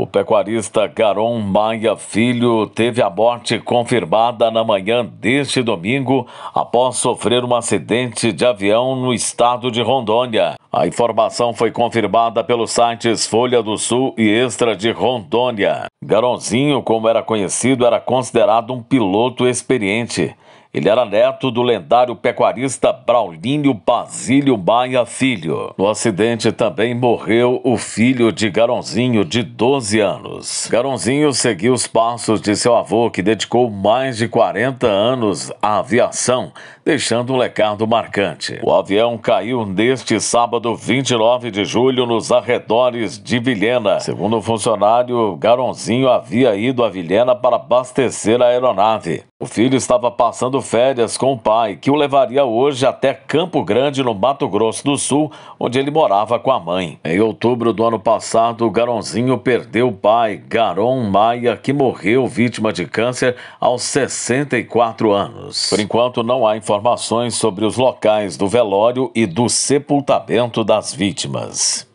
O pecuarista Garon Maia Filho teve a morte confirmada na manhã deste domingo após sofrer um acidente de avião no estado de Rondônia. A informação foi confirmada pelos sites Folha do Sul e Extra de Rondônia. Garonzinho, como era conhecido, era considerado um piloto experiente. Ele era neto do lendário pecuarista Braulínio Basílio Maia Filho. No acidente também morreu o filho de Garonzinho, de 12 anos. Garonzinho seguiu os passos de seu avô, que dedicou mais de 40 anos à aviação, deixando um legado marcante. O avião caiu neste sábado 29 de julho nos arredores de Vilhena. Segundo o funcionário, Garonzinho havia ido a Vilhena para abastecer a aeronave. O filho estava passando férias com o pai, que o levaria hoje até Campo Grande, no Mato Grosso do Sul, onde ele morava com a mãe. Em outubro do ano passado, Garonzinho perdeu o pai, Garon Maia, que morreu vítima de câncer aos 64 anos. Por enquanto, não há informações informações sobre os locais do velório e do sepultamento das vítimas.